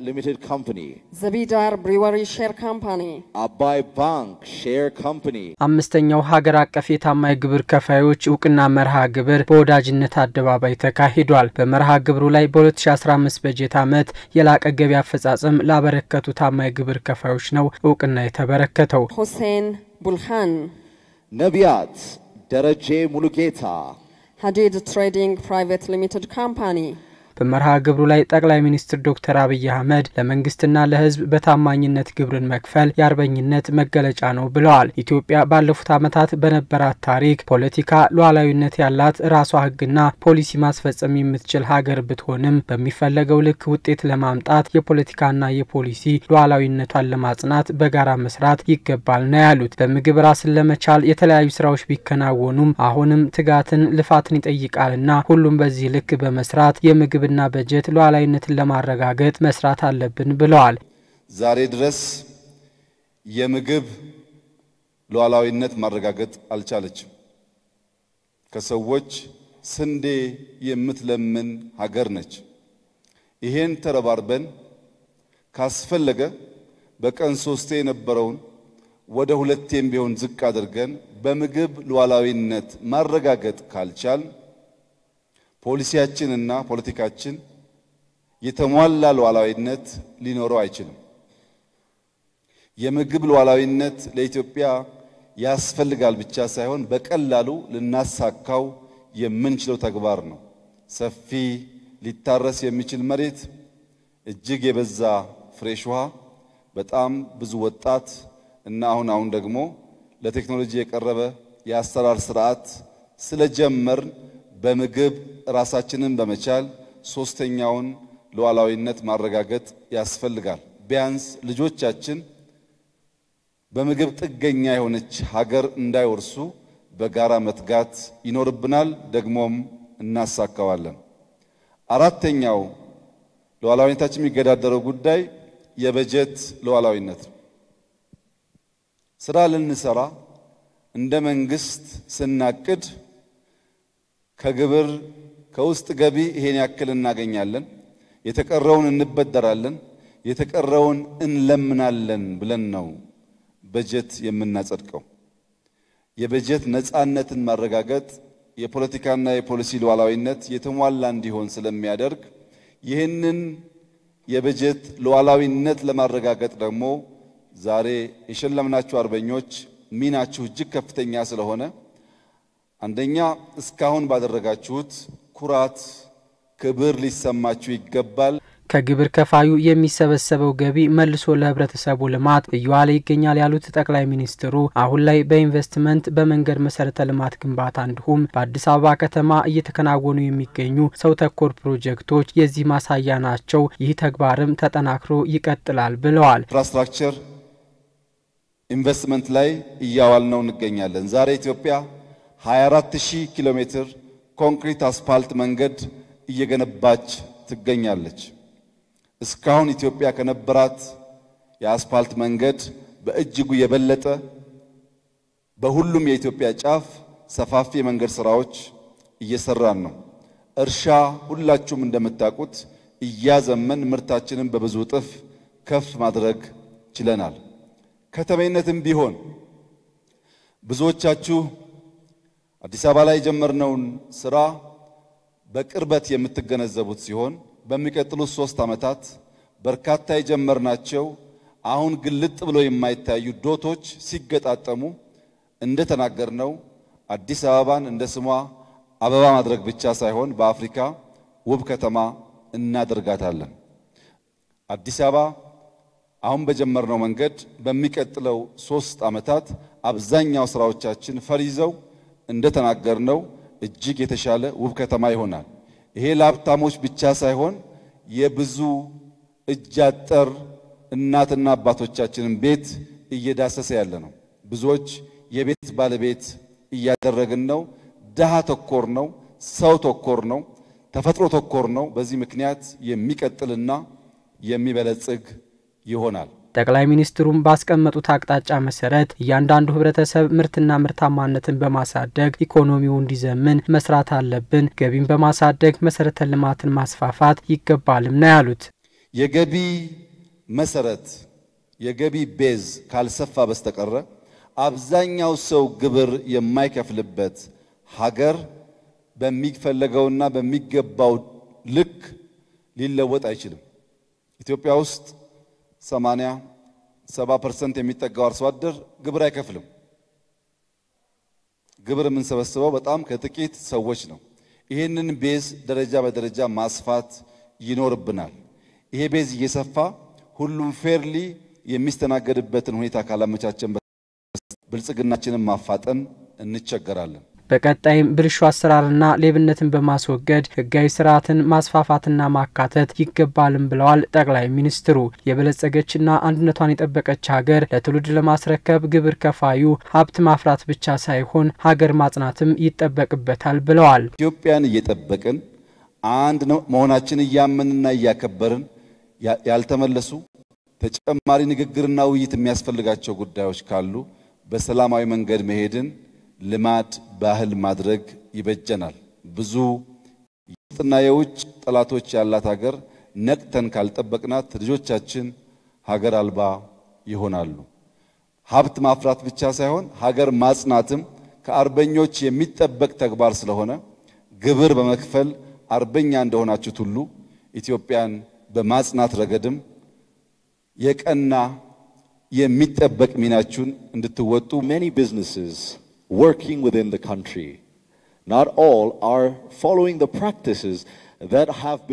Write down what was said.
Limited Company ዘቢዳር ብሪወሪ ሼር ካምፓኒ አባይ ባንክ ሼር ካምፓኒ አምስተኛው ሀገር አቀፍ የታማኝ ግብር ከፋዮች እውቅና መርሃ ግብር በወዳጅነት አደባባይ ተካሂዷል። በመርሃ ግብሩ ላይ በ2015 በጀት ዓመት የላቀ ገቢ አፈጻጸም ላበረከቱ ታማኝ ግብር ከፋዮች ነው እውቅና የተበረከተው። ሁሴን ቡልሃን፣ ነቢያት ደረጄ ሙሉጌታ፣ ሀዲድ ትሬዲንግ ፕራይቬት ሊሚትድ ካምፓኒ በመርሃ ግብሩ ላይ ጠቅላይ ሚኒስትር ዶክተር አብይ አህመድ ለመንግስትና ለህዝብ በታማኝነት ግብርን መክፈል የአርበኝነት መገለጫ ነው ብለዋል። ኢትዮጵያ ባለፉት ዓመታት በነበራት ታሪክ ፖለቲካ ሉዓላዊነት ያላት ራሷ ህግና ፖሊሲ ማስፈጸም የምትችል ሀገር ብትሆንም በሚፈለገው ልክ ውጤት ለማምጣት የፖለቲካና የፖሊሲ ሉዓላዊነቷን ለማጽናት በጋራ መስራት ይገባል ነው ያሉት። በምግብ ራስን ለመቻል የተለያዩ ስራዎች ቢከናወኑም አሁንም ትጋትን፣ ልፋትን ይጠይቃልና ሁሉም በዚህ ልክ በመስራት የምግብ ገንዘብና በጀት ሉዓላዊነትን ለማረጋገጥ መስራት አለብን ብለዋል። ዛሬ ድረስ የምግብ ሉዓላዊነት ማረጋገጥ አልቻለችም። ከሰዎች ስንዴ የምትለምን ሀገር ነች። ይሄን ተረባርበን ካስፈለገ በቀን ሶስቴ የነበረውን ወደ ሁለቴም ቢሆን ዝቅ አድርገን በምግብ ሉዓላዊነት ማረጋገጥ ካልቻል ፖሊሲያችንና ፖለቲካችን የተሟላ ሉዓላዊነት ሊኖረው አይችልም። የምግብ ሉዓላዊነት ለኢትዮጵያ ያስፈልጋል ብቻ ሳይሆን በቀላሉ ልናሳካው የምንችለው ተግባር ነው። ሰፊ ሊታረስ የሚችል መሬት፣ እጅግ የበዛ ፍሬሽ ውሃ፣ በጣም ብዙ ወጣት እና አሁን አሁን ደግሞ ለቴክኖሎጂ የቀረበ የአሰራር ስርዓት ስለጀመርን በምግብ ራሳችንን በመቻል ሶስተኛውን ሉዓላዊነት ማረጋገጥ ያስፈልጋል። ቢያንስ ልጆቻችን በምግብ ጥገኛ የሆነች ሀገር እንዳይወርሱ በጋራ መትጋት ይኖርብናል። ደግሞም እናሳካዋለን። አራተኛው ሉዓላዊነታችን የሚገዳደረው ጉዳይ የበጀት ሉዓላዊነት ነው። ስራ ልንሰራ እንደ መንግስት ስናቅድ ከግብር ከውስጥ ገቢ ይሄን ያክል እናገኛለን፣ የተቀረውን እንበደራለን፣ የተቀረውን እንለምናለን ብለን ነው በጀት የምናጸድቀው። የበጀት ነፃነትን ማረጋገጥ የፖለቲካና የፖሊሲ ሉዓላዊነት የተሟላ እንዲሆን ስለሚያደርግ ይህንን የበጀት ሉዓላዊነት ለማረጋገጥ ደግሞ ዛሬ የሸለምናችሁ አርበኞች ሚናችሁ እጅግ ከፍተኛ ስለሆነ አንደኛ እስካሁን ባደረጋችሁት ኩራት ክብር ሊሰማችሁ ይገባል። ከግብር ከፋዩ የሚሰበሰበው ገቢ መልሶ ለህብረተሰቡ ልማት እየዋለ ይገኛል ያሉት ጠቅላይ ሚኒስትሩ አሁን ላይ በኢንቨስትመንት በመንገድ መሰረተ ልማት ግንባታ እንዲሁም በአዲስ አበባ ከተማ እየተከናወኑ የሚገኙ ሰው ተኮር ፕሮጀክቶች የዚህ ማሳያ ናቸው። ይህ ተግባርም ተጠናክሮ ይቀጥላል ብለዋል። ኢንፍራስትራክቸር ኢንቨስትመንት ላይ እያዋል ነው እንገኛለን። ዛሬ ኢትዮጵያ 24000 ኪሎ ሜትር ኮንክሪት አስፓልት መንገድ እየገነባች ትገኛለች። እስካሁን ኢትዮጵያ ከነበራት የአስፓልት መንገድ በእጅጉ የበለጠ በሁሉም የኢትዮጵያ ጫፍ ሰፋፊ የመንገድ ስራዎች እየሰራን ነው። እርሻ ሁላችሁም እንደምታውቁት እያዘመን ምርታችንን በብዙ እጥፍ ከፍ ማድረግ ችለናል። ከተሜነትም ቢሆን ብዙዎቻችሁ አዲስ አበባ ላይ የጀመርነውን ስራ በቅርበት የምትገነዘቡት ሲሆን በሚቀጥሉት ሶስት ዓመታት በርካታ የጀመርናቸው አሁን ግልጥ ብሎ የማይታዩ ዶቶች ሲገጣጠሙ እንደተናገርነው አዲስ አበባን እንደ ስሟ አበባ ማድረግ ብቻ ሳይሆን በአፍሪካ ውብ ከተማ እናደርጋታለን። አዲስ አበባ አሁን በጀመርነው መንገድ በሚቀጥለው ሶስት ዓመታት አብዛኛው ስራዎቻችን ፈር ይዘው እንደተናገርነው እጅግ የተሻለ ውብ ከተማ ይሆናል። ይሄ ለሀብታሞች ብቻ ሳይሆን የብዙ እጅ አጠር እናትና አባቶቻችንን ቤት እየዳሰሰ ያለ ነው። ብዙዎች የቤት ባለቤት እያደረግን ነው። ድሃ ተኮር ነው፣ ሰው ተኮር ነው፣ ተፈጥሮ ተኮር ነው። በዚህ ምክንያት የሚቀጥልና የሚበለጽግ ይሆናል። ጠቅላይ ሚኒስትሩም ባስቀመጡት አቅጣጫ መሰረት እያንዳንዱ ህብረተሰብ ምርትና ምርታማነትን በማሳደግ ኢኮኖሚው እንዲዘምን መስራት አለብን፣ ገቢን በማሳደግ መሰረተ ልማትን ማስፋፋት ይገባልም ነው ያሉት። የገቢ መሰረት የገቢ ቤዝ ካልሰፋ በስተቀረ አብዛኛው ሰው ግብር የማይከፍልበት ሀገር በሚፈለገውና በሚገባው ልክ ሊለወጥ አይችልም። ኢትዮጵያ ውስጥ ሰማንያ ሰባ ፐርሰንት የሚጠጋው አርሶ አደር ግብር አይከፍልም። ግብር የምንሰበስበው በጣም ከጥቂት ሰዎች ነው። ይህንን ቤዝ ደረጃ በደረጃ ማስፋት ይኖርብናል። ይሄ ቤዝ እየሰፋ ሁሉም ፌርሊ የሚስተናገድበትን ሁኔታ ካላመቻቸን ብልጽግናችንን ማፋጠን እንቸገራለን። በቀጣይም ብልሹ አሰራርና ሌብነትን በማስወገድ ህጋዊ ስርዓትን ማስፋፋትና ማካተት ይገባልም ብለዋል ጠቅላይ ሚኒስትሩ። የበለጸገችና አንድነቷን የጠበቀች ሀገር ለትውልድ ለማስረከብ ግብር ከፋዩ ሀብት ማፍራት ብቻ ሳይሆን ሀገር ማጽናትም ይጠበቅበታል ብለዋል። ኢትዮጵያን እየጠበቅን አንድ መሆናችን እያመንና እያከበርን ያልተመለሱ ተጨማሪ ንግግርና ውይይት የሚያስፈልጋቸው ጉዳዮች ካሉ በሰላማዊ መንገድ መሄድን ልማድ ባህል ማድረግ ይበጀናል። ብዙ የውስጥና የውጭ ጠላቶች ያላት ሀገር ነቅተን ካልጠበቅናት ልጆቻችን ሀገር አልባ ይሆናሉ። ሀብት ማፍራት ብቻ ሳይሆን ሀገር ማጽናትም ከአርበኞች የሚጠበቅ ተግባር ስለሆነ ግብር በመክፈል አርበኛ እንደሆናችሁት ሁሉ ኢትዮጵያን በማጽናት ረገድም የቀና የሚጠበቅ ሚናችሁን እንድትወጡ many businesses working within the country. Not all are following the practices that have